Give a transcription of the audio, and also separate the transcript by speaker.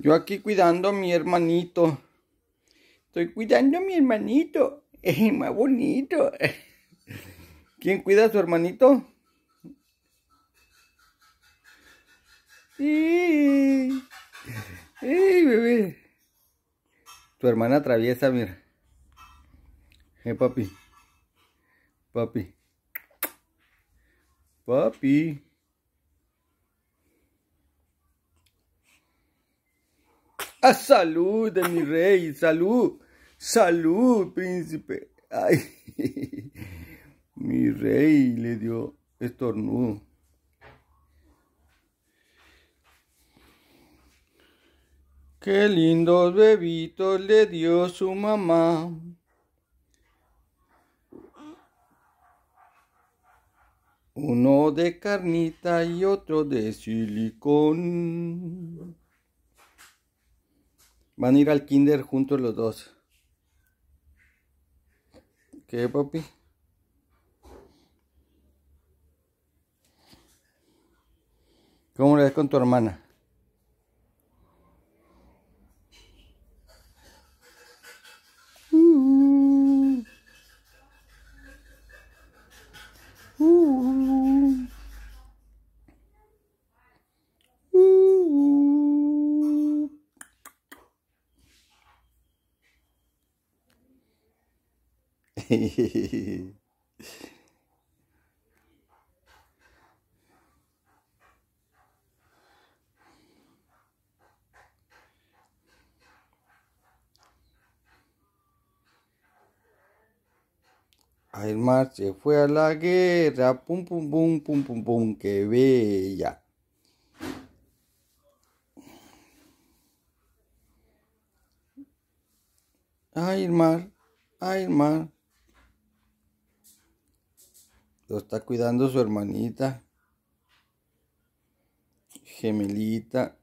Speaker 1: Yo aquí cuidando a mi hermanito. Estoy cuidando a mi hermanito. Es más bonito. ¿Quién cuida a su hermanito? Sí. ¡Ey, bebé! Tu hermana atraviesa, mira. Eh, papi. Papi. Papi. Ah, salud de mi rey, salud, salud, príncipe. Ay, mi rey le dio estornudo. Qué lindos bebitos le dio su mamá. Uno de carnita y otro de silicón. Van a ir al kinder juntos los dos. ¿Qué, papi? ¿Cómo le ves con tu hermana? mar se fue a la guerra, pum pum pum pum pum pum, qué bella. ay, mar lo está cuidando su hermanita. Gemelita.